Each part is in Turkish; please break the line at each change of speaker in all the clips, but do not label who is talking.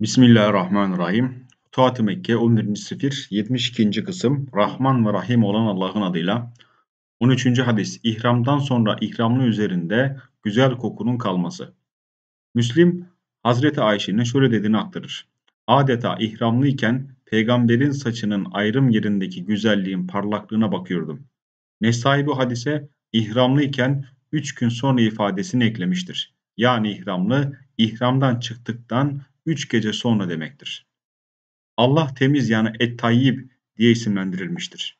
Bismillahirrahmanirrahim. Futuhat-ı Mekke 11. Sefir 72. kısım Rahman ve Rahim olan Allah'ın adıyla. 13. hadis İhramdan sonra ihramlı üzerinde güzel kokunun kalması. Müslim Hazreti Ayşe'nin şöyle dediğini aktarır. Adeta ihramlı iken peygamberin saçının ayrım yerindeki güzelliğin parlaklığına bakıyordum. Nesai bu hadise ihramlı iken 3 gün sonra ifadesini eklemiştir. Yani ihramlı ihramdan çıktıktan üç gece sonra demektir. Allah temiz yani et-tayyib diye isimlendirilmiştir.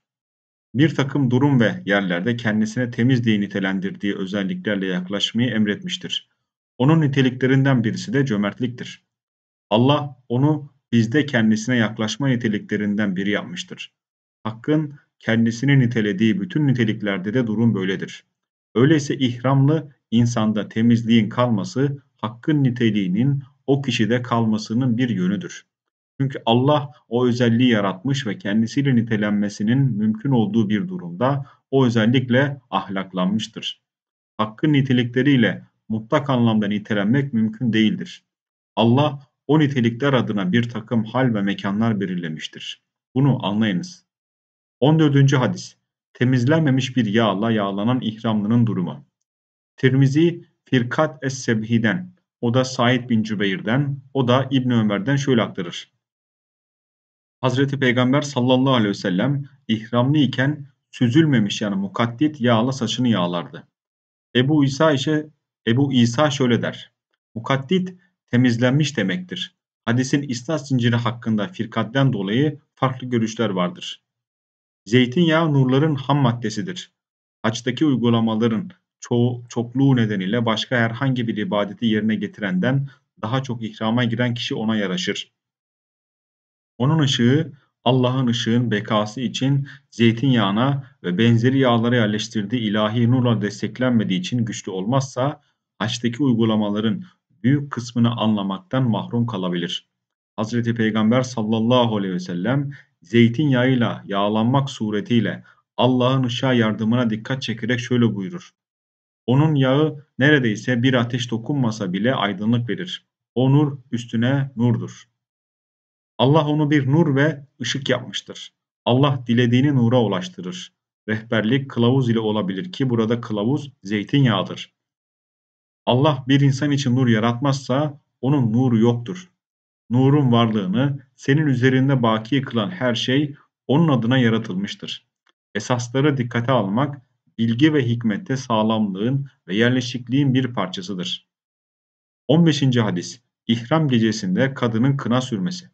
Bir takım durum ve yerlerde kendisine temiz diye nitelendirdiği özelliklerle yaklaşmayı emretmiştir. Onun niteliklerinden birisi de cömertliktir. Allah onu bizde kendisine yaklaşma niteliklerinden biri yapmıştır. Hakkın kendisini nitelediği bütün niteliklerde de durum böyledir. Öyleyse ihramlı insanda temizliğin kalması hakkın niteliğinin o kişide kalmasının bir yönüdür. Çünkü Allah o özelliği yaratmış ve kendisiyle nitelenmesinin mümkün olduğu bir durumda o özellikle ahlaklanmıştır. Hakkın nitelikleriyle mutlak anlamda nitelenmek mümkün değildir. Allah o nitelikler adına bir takım hal ve mekanlar belirlemiştir. Bunu anlayınız. 14. hadis Temizlenmemiş bir yağla yağlanan ihramlının durumu. Tirmizi Firkat Es-Sebhi'den o da Said bin Cübeyr'den, o da İbn Ömer'den şöyle aktarır. Hazreti Peygamber sallallahu aleyhi ve sellem ihramlı iken süzülmemiş yani mukaddit yağla saçını yağlardı. Ebu İsa ise Ebu İsa şöyle der. Mukaddit temizlenmiş demektir. Hadisin isnat zinciri hakkında firkatten dolayı farklı görüşler vardır. Zeytinyağı nurların ham maddesidir. Haçtaki uygulamaların çoğu, çokluğu nedeniyle başka herhangi bir ibadeti yerine getirenden daha çok ihrama giren kişi ona yaraşır. Onun ışığı Allah'ın ışığın bekası için zeytinyağına ve benzeri yağlara yerleştirdiği ilahi nurla desteklenmediği için güçlü olmazsa haçtaki uygulamaların büyük kısmını anlamaktan mahrum kalabilir. Hz. Peygamber sallallahu aleyhi ve sellem zeytinyağıyla yağlanmak suretiyle Allah'ın ışığa yardımına dikkat çekerek şöyle buyurur. Onun yağı neredeyse bir ateş dokunmasa bile aydınlık verir. O nur üstüne nurdur. Allah onu bir nur ve ışık yapmıştır. Allah dilediğini nura ulaştırır. Rehberlik kılavuz ile olabilir ki burada kılavuz zeytinyağıdır. Allah bir insan için nur yaratmazsa onun nuru yoktur. Nurun varlığını senin üzerinde baki kılan her şey onun adına yaratılmıştır. Esasları dikkate almak bilgi ve hikmette sağlamlığın ve yerleşikliğin bir parçasıdır. 15. hadis İhram gecesinde kadının kına sürmesi.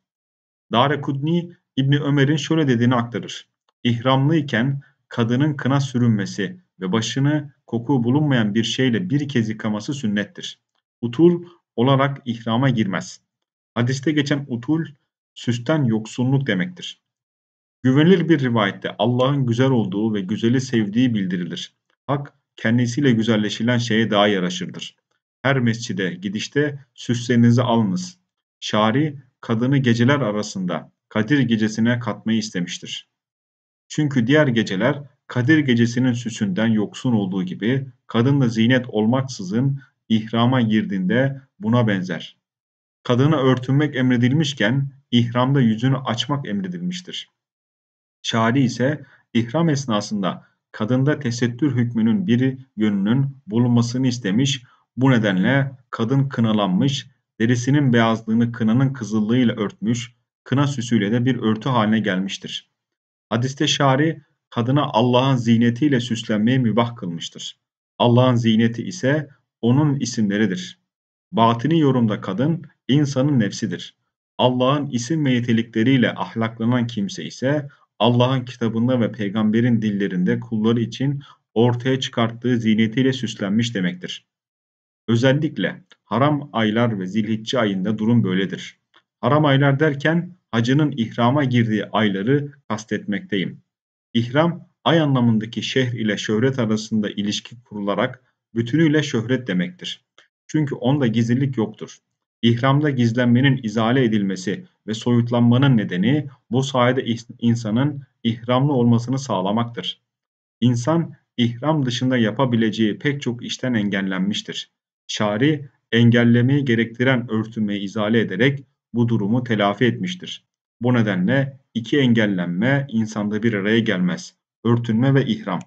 Dare Kudni İbni Ömer'in şöyle dediğini aktarır. İhramlıyken kadının kına sürünmesi ve başını koku bulunmayan bir şeyle bir kez yıkaması sünnettir. Utul olarak ihrama girmez. Hadiste geçen utul süsten yoksunluk demektir. Güvenilir bir rivayette Allah'ın güzel olduğu ve güzeli sevdiği bildirilir. Hak kendisiyle güzelleşilen şeye daha yaraşırdır. Her mescide gidişte süslerinizi alınız. Şari kadını geceler arasında Kadir gecesine katmayı istemiştir. Çünkü diğer geceler Kadir gecesinin süsünden yoksun olduğu gibi kadın da zinet olmaksızın ihrama girdiğinde buna benzer. Kadına örtünmek emredilmişken ihramda yüzünü açmak emredilmiştir. Şari ise ihram esnasında kadında tesettür hükmünün bir yönünün bulunmasını istemiş. Bu nedenle kadın kınalanmış, derisinin beyazlığını kınanın kızıllığıyla örtmüş, kına süsüyle de bir örtü haline gelmiştir. Hadiste şari kadına Allah'ın ziynetiyle süslenmeyi mübah kılmıştır. Allah'ın ziyneti ise onun isimleridir. Batini yorumda kadın insanın nefsidir. Allah'ın isim ve nitelikleriyle ahlaklanan kimse ise Allah'ın kitabında ve peygamberin dillerinde kulları için ortaya çıkarttığı zinetiyle süslenmiş demektir. Özellikle haram aylar ve zilhicce ayında durum böyledir. Haram aylar derken hacının ihrama girdiği ayları kastetmekteyim. İhram, ay anlamındaki şehir ile şöhret arasında ilişki kurularak bütünüyle şöhret demektir. Çünkü onda gizlilik yoktur. İhramda gizlenmenin izale edilmesi ve soyutlanmanın nedeni bu sayede insanın ihramlı olmasını sağlamaktır. İnsan ihram dışında yapabileceği pek çok işten engellenmiştir. Şari engellemeyi gerektiren örtünmeyi izale ederek bu durumu telafi etmiştir. Bu nedenle iki engellenme insanda bir araya gelmez. Örtünme ve ihram.